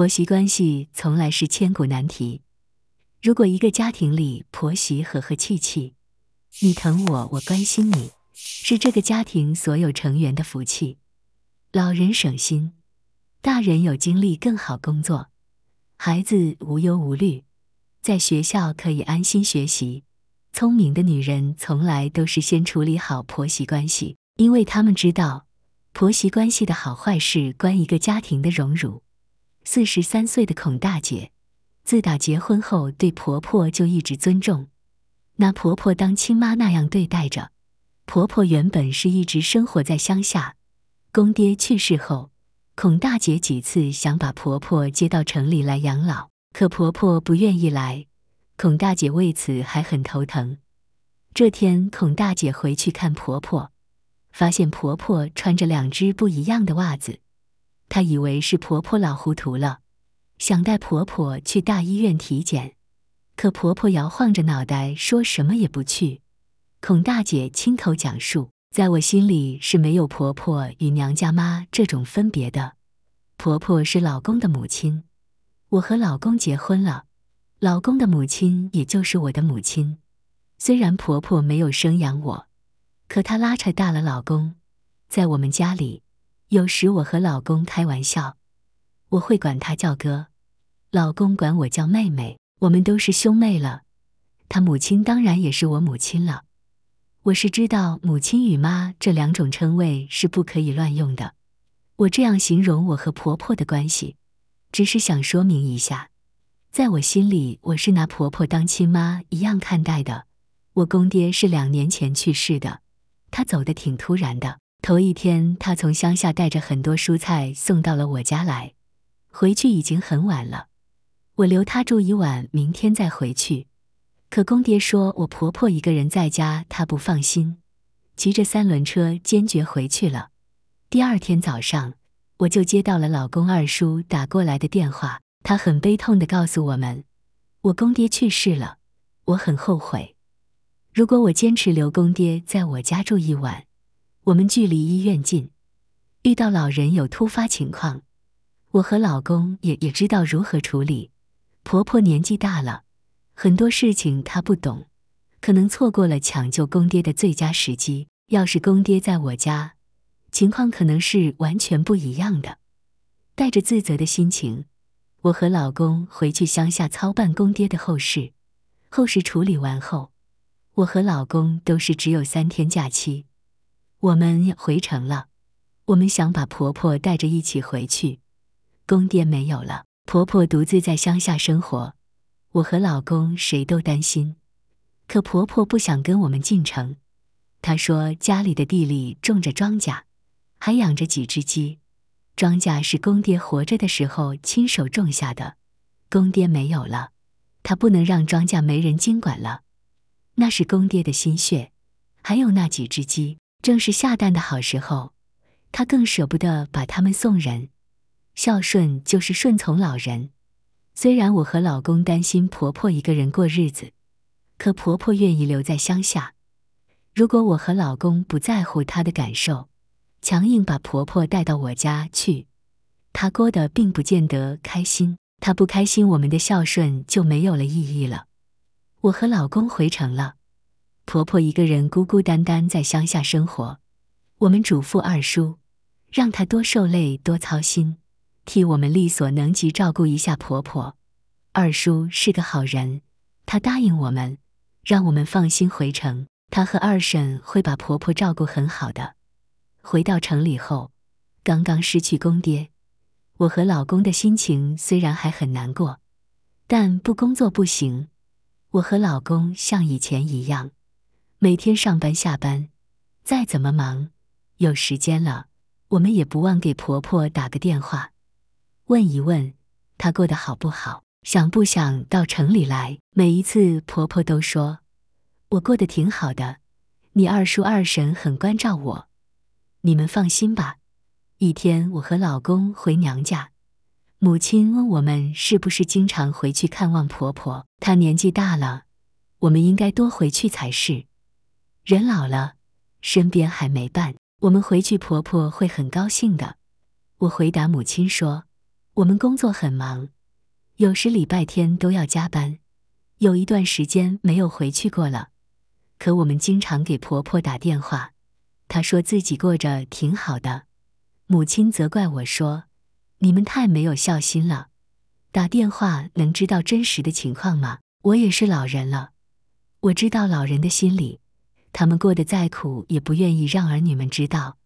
婆媳关系从来是千古难题。如果一个家庭里婆媳和和气气，你疼我，我关心你，是这个家庭所有成员的福气。老人省心，大人有精力更好工作，孩子无忧无虑，在学校可以安心学习。聪明的女人从来都是先处理好婆媳关系，因为她们知道婆媳关系的好坏事关一个家庭的荣辱。四十三岁的孔大姐，自打结婚后，对婆婆就一直尊重，拿婆婆当亲妈那样对待着。婆婆原本是一直生活在乡下，公爹去世后，孔大姐几次想把婆婆接到城里来养老，可婆婆不愿意来，孔大姐为此还很头疼。这天，孔大姐回去看婆婆，发现婆婆穿着两只不一样的袜子。她以为是婆婆老糊涂了，想带婆婆去大医院体检，可婆婆摇晃着脑袋，说什么也不去。孔大姐亲口讲述：“在我心里是没有婆婆与娘家妈这种分别的，婆婆是老公的母亲，我和老公结婚了，老公的母亲也就是我的母亲。虽然婆婆没有生养我，可她拉扯大了老公，在我们家里。”有时我和老公开玩笑，我会管他叫哥，老公管我叫妹妹，我们都是兄妹了。他母亲当然也是我母亲了。我是知道“母亲”与“妈”这两种称谓是不可以乱用的。我这样形容我和婆婆的关系，只是想说明一下，在我心里，我是拿婆婆当亲妈一样看待的。我公爹是两年前去世的，他走得挺突然的。头一天，他从乡下带着很多蔬菜送到了我家来，回去已经很晚了。我留他住一晚，明天再回去。可公爹说，我婆婆一个人在家，他不放心，骑着三轮车坚决回去了。第二天早上，我就接到了老公二叔打过来的电话，他很悲痛地告诉我们，我公爹去世了。我很后悔，如果我坚持留公爹在我家住一晚。我们距离医院近，遇到老人有突发情况，我和老公也也知道如何处理。婆婆年纪大了，很多事情她不懂，可能错过了抢救公爹的最佳时机。要是公爹在我家，情况可能是完全不一样的。带着自责的心情，我和老公回去乡下操办公爹的后事。后事处理完后，我和老公都是只有三天假期。我们回城了，我们想把婆婆带着一起回去。公爹没有了，婆婆独自在乡下生活，我和老公谁都担心。可婆婆不想跟我们进城，她说家里的地里种着庄稼，还养着几只鸡，庄稼是公爹活着的时候亲手种下的，公爹没有了，他不能让庄稼没人经管了，那是公爹的心血，还有那几只鸡。正是下蛋的好时候，她更舍不得把它们送人。孝顺就是顺从老人。虽然我和老公担心婆婆一个人过日子，可婆婆愿意留在乡下。如果我和老公不在乎她的感受，强硬把婆婆带到我家去，她过得并不见得开心。她不开心，我们的孝顺就没有了意义了。我和老公回城了。婆婆一个人孤孤单单在乡下生活，我们嘱咐二叔，让他多受累多操心，替我们力所能及照顾一下婆婆。二叔是个好人，他答应我们，让我们放心回城。他和二婶会把婆婆照顾很好的。回到城里后，刚刚失去公爹，我和老公的心情虽然还很难过，但不工作不行。我和老公像以前一样。每天上班下班，再怎么忙，有时间了，我们也不忘给婆婆打个电话，问一问她过得好不好，想不想到城里来。每一次婆婆都说我过得挺好的，你二叔二婶很关照我，你们放心吧。一天我和老公回娘家，母亲问我们是不是经常回去看望婆婆，她年纪大了，我们应该多回去才是。人老了，身边还没伴，我们回去婆婆会很高兴的。我回答母亲说：“我们工作很忙，有时礼拜天都要加班，有一段时间没有回去过了。可我们经常给婆婆打电话，她说自己过着挺好的。”母亲责怪我说：“你们太没有孝心了，打电话能知道真实的情况吗？”我也是老人了，我知道老人的心理。他们过得再苦，也不愿意让儿女们知道，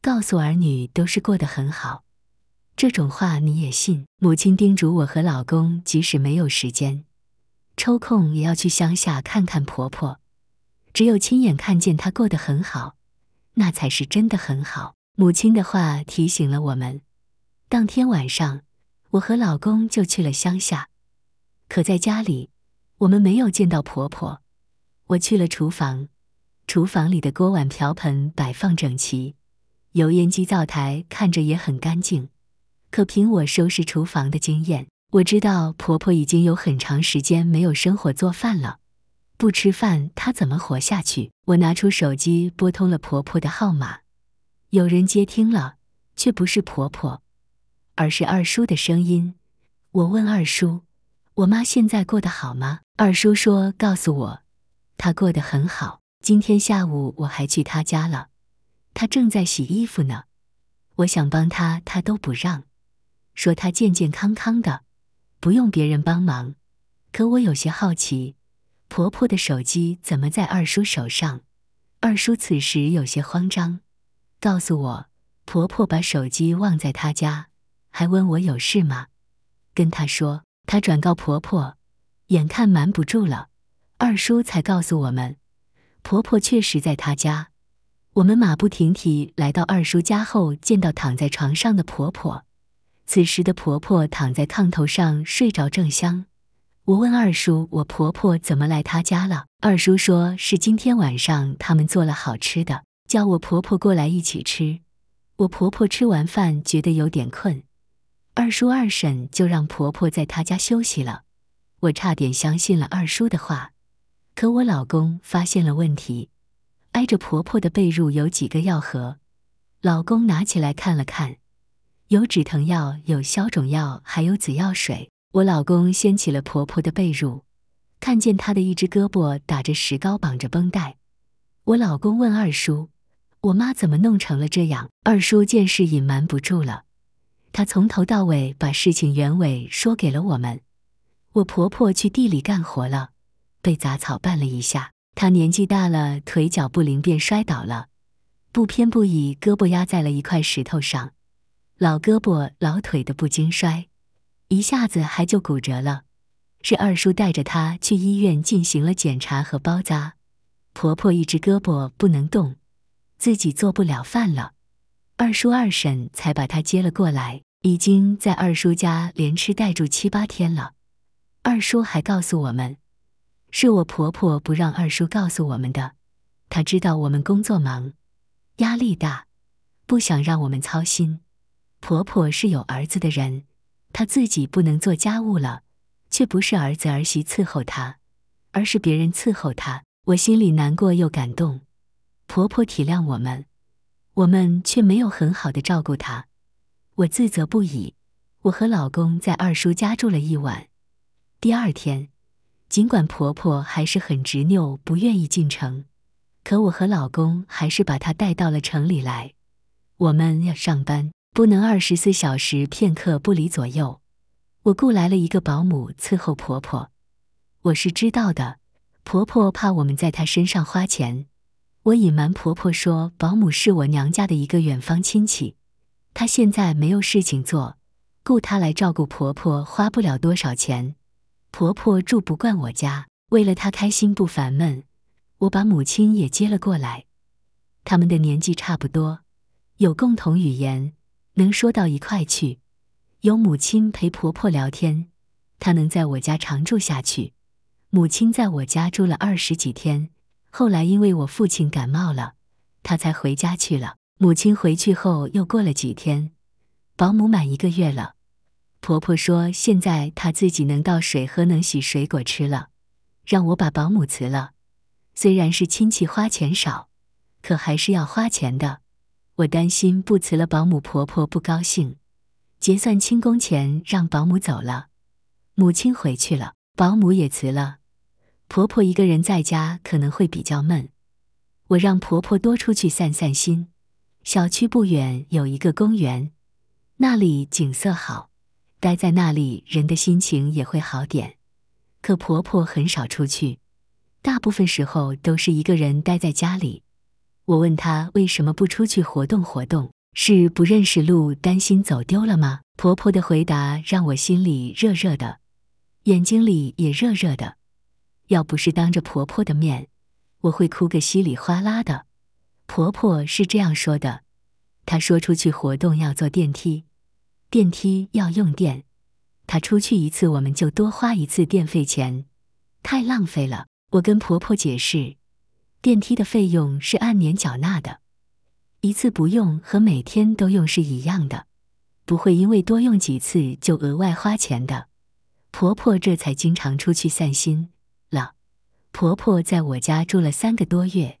告诉儿女都是过得很好。这种话你也信？母亲叮嘱我和老公，即使没有时间，抽空也要去乡下看看婆婆。只有亲眼看见她过得很好，那才是真的很好。母亲的话提醒了我们。当天晚上，我和老公就去了乡下。可在家里，我们没有见到婆婆。我去了厨房。厨房里的锅碗瓢盆摆放整齐，油烟机灶台看着也很干净。可凭我收拾厨房的经验，我知道婆婆已经有很长时间没有生火做饭了。不吃饭，她怎么活下去？我拿出手机拨通了婆婆的号码，有人接听了，却不是婆婆，而是二叔的声音。我问二叔：“我妈现在过得好吗？”二叔说：“告诉我，她过得很好。”今天下午我还去他家了，他正在洗衣服呢。我想帮他，他都不让，说他健健康康的，不用别人帮忙。可我有些好奇，婆婆的手机怎么在二叔手上？二叔此时有些慌张，告诉我婆婆把手机忘在他家，还问我有事吗？跟他说，他转告婆婆。眼看瞒不住了，二叔才告诉我们。婆婆确实在她家，我们马不停蹄来到二叔家后，见到躺在床上的婆婆。此时的婆婆躺在炕头上睡着正香。我问二叔：“我婆婆怎么来他家了？”二叔说是今天晚上他们做了好吃的，叫我婆婆过来一起吃。我婆婆吃完饭觉得有点困，二叔二婶就让婆婆在她家休息了。我差点相信了二叔的话。可我老公发现了问题，挨着婆婆的被褥有几个药盒。老公拿起来看了看，有止疼药，有消肿药，还有紫药水。我老公掀起了婆婆的被褥，看见她的一只胳膊打着石膏，绑着绷带。我老公问二叔：“我妈怎么弄成了这样？”二叔见事隐瞒不住了，他从头到尾把事情原委说给了我们。我婆婆去地里干活了。被杂草绊了一下，他年纪大了，腿脚不灵便，摔倒了，不偏不倚，胳膊压在了一块石头上，老胳膊老腿的不经摔，一下子还就骨折了。是二叔带着他去医院进行了检查和包扎。婆婆一只胳膊不能动，自己做不了饭了，二叔二婶才把她接了过来，已经在二叔家连吃带住七八天了。二叔还告诉我们。是我婆婆不让二叔告诉我们的，她知道我们工作忙，压力大，不想让我们操心。婆婆是有儿子的人，她自己不能做家务了，却不是儿子儿媳伺候她，而是别人伺候她。我心里难过又感动，婆婆体谅我们，我们却没有很好的照顾她，我自责不已。我和老公在二叔家住了一晚，第二天。尽管婆婆还是很执拗，不愿意进城，可我和老公还是把她带到了城里来。我们要上班，不能二十四小时片刻不离左右。我雇来了一个保姆伺候婆婆。我是知道的，婆婆怕我们在她身上花钱，我隐瞒婆婆说，保姆是我娘家的一个远方亲戚，她现在没有事情做，雇她来照顾婆婆花不了多少钱。婆婆住不惯我家，为了她开心不烦闷，我把母亲也接了过来。他们的年纪差不多，有共同语言，能说到一块去。有母亲陪婆婆聊天，她能在我家常住下去。母亲在我家住了二十几天，后来因为我父亲感冒了，她才回家去了。母亲回去后又过了几天，保姆满一个月了。婆婆说：“现在她自己能倒水喝，能洗水果吃了，让我把保姆辞了。虽然是亲戚，花钱少，可还是要花钱的。我担心不辞了保姆，婆婆不高兴。结算清工钱，让保姆走了。母亲回去了，保姆也辞了。婆婆一个人在家可能会比较闷，我让婆婆多出去散散心。小区不远有一个公园，那里景色好。”待在那里，人的心情也会好点。可婆婆很少出去，大部分时候都是一个人待在家里。我问她为什么不出去活动活动，是不认识路，担心走丢了吗？婆婆的回答让我心里热热的，眼睛里也热热的。要不是当着婆婆的面，我会哭个稀里哗啦的。婆婆是这样说的，她说出去活动要坐电梯。电梯要用电，她出去一次，我们就多花一次电费钱，太浪费了。我跟婆婆解释，电梯的费用是按年缴纳的，一次不用和每天都用是一样的，不会因为多用几次就额外花钱的。婆婆这才经常出去散心了。婆婆在我家住了三个多月，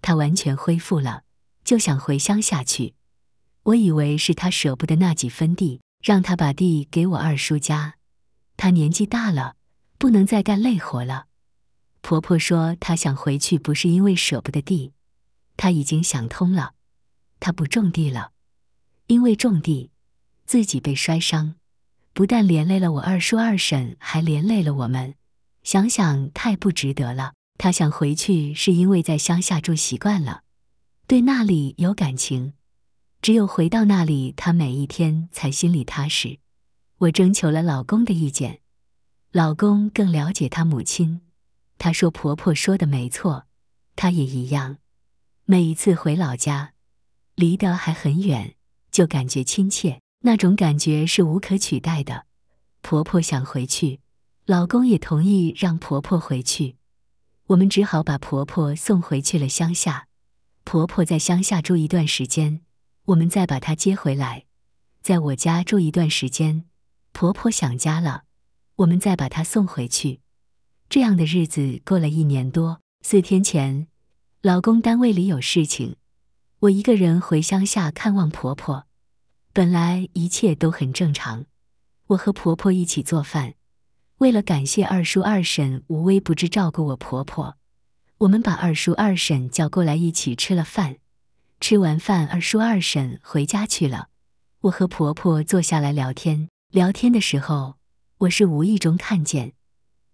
她完全恢复了，就想回乡下去。我以为是他舍不得那几分地，让他把地给我二叔家。他年纪大了，不能再干累活了。婆婆说，她想回去不是因为舍不得地，她已经想通了，他不种地了。因为种地，自己被摔伤，不但连累了我二叔二婶，还连累了我们。想想太不值得了。他想回去是因为在乡下住习惯了，对那里有感情。只有回到那里，她每一天才心里踏实。我征求了老公的意见，老公更了解她母亲。她说：“婆婆说的没错，她也一样。每一次回老家，离得还很远，就感觉亲切，那种感觉是无可取代的。”婆婆想回去，老公也同意让婆婆回去。我们只好把婆婆送回去了乡下。婆婆在乡下住一段时间。我们再把她接回来，在我家住一段时间。婆婆想家了，我们再把她送回去。这样的日子过了一年多。四天前，老公单位里有事情，我一个人回乡下看望婆婆。本来一切都很正常，我和婆婆一起做饭。为了感谢二叔二婶无微不至照顾我婆婆，我们把二叔二婶叫过来一起吃了饭。吃完饭，二叔二婶回家去了。我和婆婆坐下来聊天，聊天的时候，我是无意中看见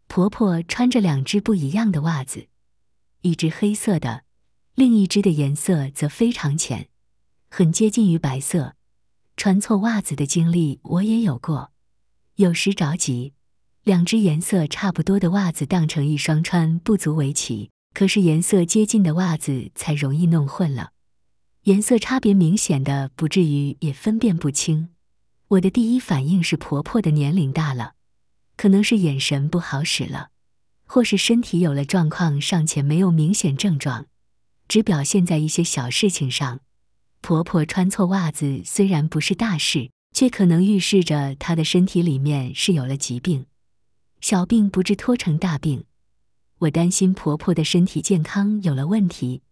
婆婆穿着两只不一样的袜子，一只黑色的，另一只的颜色则非常浅，很接近于白色。穿错袜子的经历我也有过，有时着急，两只颜色差不多的袜子当成一双穿不足为奇，可是颜色接近的袜子才容易弄混了。颜色差别明显的不至于也分辨不清。我的第一反应是婆婆的年龄大了，可能是眼神不好使了，或是身体有了状况，尚且没有明显症状，只表现在一些小事情上。婆婆穿错袜子虽然不是大事，却可能预示着她的身体里面是有了疾病。小病不治拖成大病，我担心婆婆的身体健康有了问题。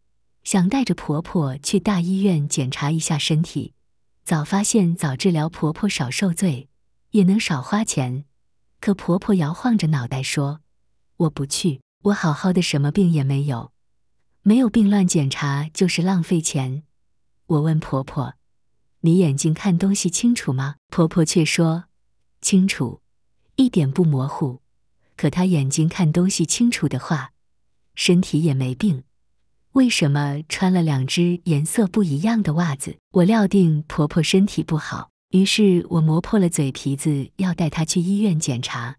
想带着婆婆去大医院检查一下身体，早发现早治疗，婆婆少受罪，也能少花钱。可婆婆摇晃着脑袋说：“我不去，我好好的，什么病也没有。没有病乱检查就是浪费钱。”我问婆婆：“你眼睛看东西清楚吗？”婆婆却说：“清楚，一点不模糊。”可她眼睛看东西清楚的话，身体也没病。为什么穿了两只颜色不一样的袜子？我料定婆婆身体不好，于是我磨破了嘴皮子要带她去医院检查，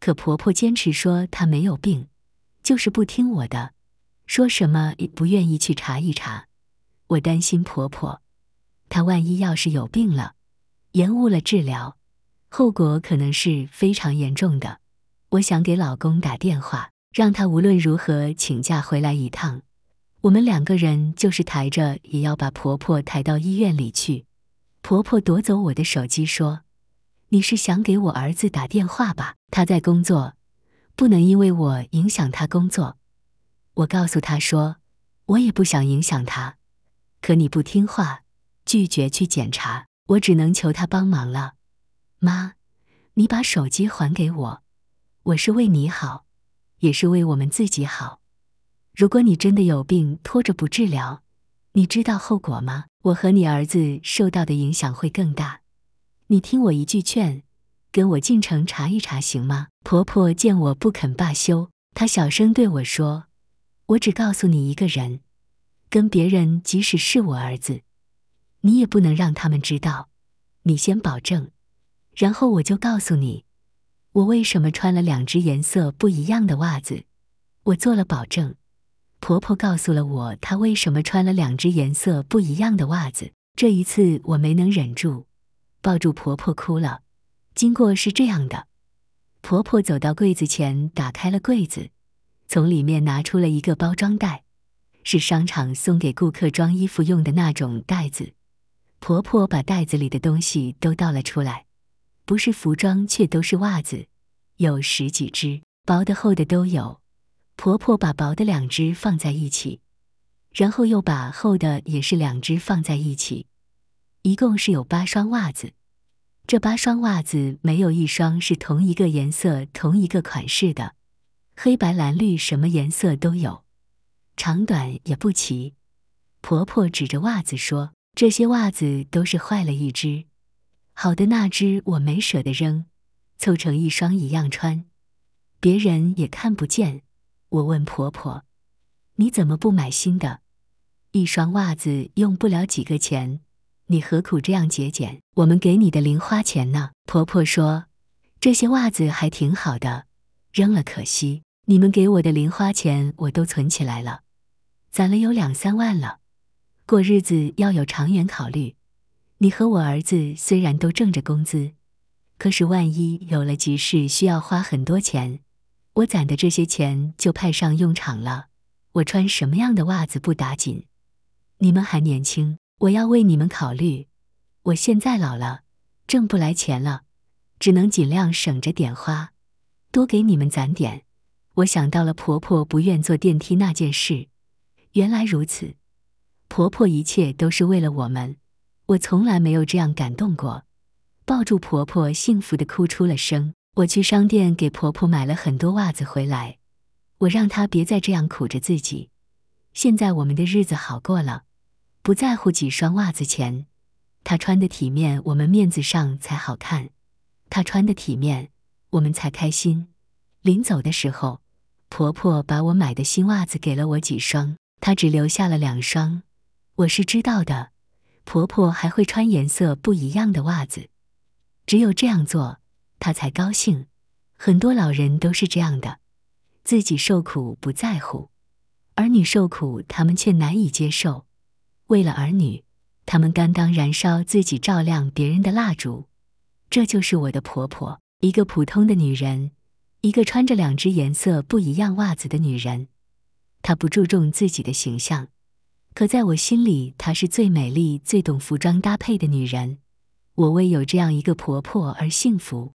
可婆婆坚持说她没有病，就是不听我的，说什么也不愿意去查一查。我担心婆婆，她万一要是有病了，延误了治疗，后果可能是非常严重的。我想给老公打电话，让他无论如何请假回来一趟。我们两个人就是抬着，也要把婆婆抬到医院里去。婆婆夺走我的手机，说：“你是想给我儿子打电话吧？他在工作，不能因为我影响他工作。”我告诉他说：“我也不想影响他，可你不听话，拒绝去检查，我只能求他帮忙了。”妈，你把手机还给我，我是为你好，也是为我们自己好。如果你真的有病拖着不治疗，你知道后果吗？我和你儿子受到的影响会更大。你听我一句劝，跟我进城查一查，行吗？婆婆见我不肯罢休，她小声对我说：“我只告诉你一个人，跟别人，即使是我儿子，你也不能让他们知道。你先保证，然后我就告诉你，我为什么穿了两只颜色不一样的袜子。我做了保证。”婆婆告诉了我她为什么穿了两只颜色不一样的袜子。这一次我没能忍住，抱住婆婆哭了。经过是这样的：婆婆走到柜子前，打开了柜子，从里面拿出了一个包装袋，是商场送给顾客装衣服用的那种袋子。婆婆把袋子里的东西都倒了出来，不是服装，却都是袜子，有十几只，薄的厚的都有。婆婆把薄的两只放在一起，然后又把厚的也是两只放在一起，一共是有八双袜子。这八双袜子没有一双是同一个颜色、同一个款式的，黑白蓝绿什么颜色都有，长短也不齐。婆婆指着袜子说：“这些袜子都是坏了一只，好的那只我没舍得扔，凑成一双一样穿，别人也看不见。”我问婆婆：“你怎么不买新的？一双袜子用不了几个钱，你何苦这样节俭？我们给你的零花钱呢？”婆婆说：“这些袜子还挺好的，扔了可惜。你们给我的零花钱我都存起来了，攒了有两三万了。过日子要有长远考虑。你和我儿子虽然都挣着工资，可是万一有了急事，需要花很多钱。”我攒的这些钱就派上用场了。我穿什么样的袜子不打紧，你们还年轻，我要为你们考虑。我现在老了，挣不来钱了，只能尽量省着点花，多给你们攒点。我想到了婆婆不愿坐电梯那件事，原来如此，婆婆一切都是为了我们。我从来没有这样感动过，抱住婆婆，幸福的哭出了声。我去商店给婆婆买了很多袜子回来，我让她别再这样苦着自己。现在我们的日子好过了，不在乎几双袜子钱。她穿的体面，我们面子上才好看；她穿的体面，我们才开心。临走的时候，婆婆把我买的新袜子给了我几双，她只留下了两双。我是知道的，婆婆还会穿颜色不一样的袜子，只有这样做。她才高兴，很多老人都是这样的，自己受苦不在乎，儿女受苦他们却难以接受。为了儿女，他们甘当燃烧自己照亮别人的蜡烛。这就是我的婆婆，一个普通的女人，一个穿着两只颜色不一样袜子的女人。她不注重自己的形象，可在我心里，她是最美丽、最懂服装搭配的女人。我为有这样一个婆婆而幸福。